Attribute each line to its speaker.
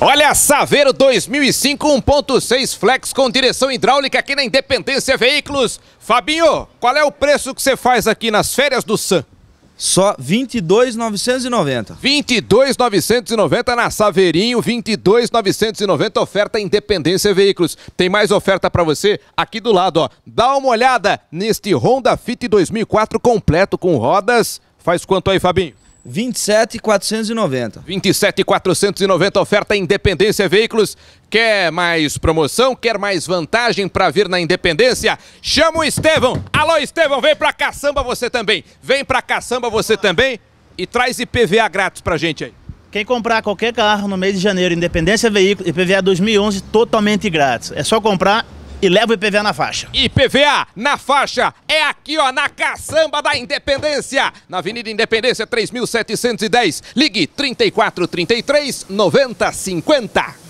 Speaker 1: Olha, a Saveiro 2005 1.6 Flex com direção hidráulica aqui na Independência Veículos. Fabinho, qual é o preço que você faz aqui nas férias do Sam? Só 22,990. 22,990 na Saveirinho, 22,990 oferta Independência Veículos. Tem mais oferta para você aqui do lado, ó. Dá uma olhada neste Honda Fit 2004 completo com rodas. Faz quanto aí, Fabinho? 27,490. 27,490, oferta Independência Veículos. Quer mais promoção? Quer mais vantagem para vir na Independência? Chama o Estevão. Alô, Estevão, vem para caçamba você também. Vem para caçamba você também e traz IPVA grátis para gente aí.
Speaker 2: Quem comprar qualquer carro no mês de janeiro, Independência Veículos, IPVA 2011, totalmente grátis. É só comprar e leva o IPVA na faixa.
Speaker 1: IPVA na faixa é aqui, ó, na caçamba da Independência, na Avenida Independência 3710. Ligue 3433 9050.